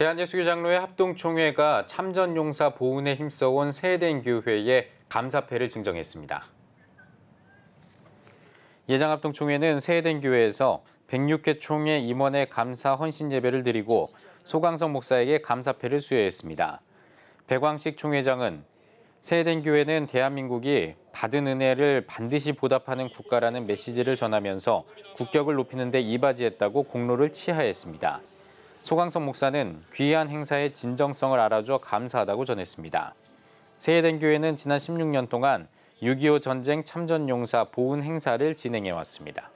대한예수교장로회 합동총회가 참전용사 보훈에 힘써온 세대인교회에 감사패를 증정했습니다. 예장합동총회는 세대교회에서 106회 총회 임원의 감사 헌신 예배를 드리고 소강성 목사에게 감사패를 수여했습니다. 백광식 총회장은 세대교회는 대한민국이 받은 은혜를 반드시 보답하는 국가라는 메시지를 전하면서 국격을 높이는 데 이바지했다고 공로를 치하했습니다. 소강성 목사는 귀한 행사의 진정성을 알아줘 감사하다고 전했습니다. 세해된 교회는 지난 16년 동안 6.25 전쟁 참전 용사 보훈 행사를 진행해 왔습니다.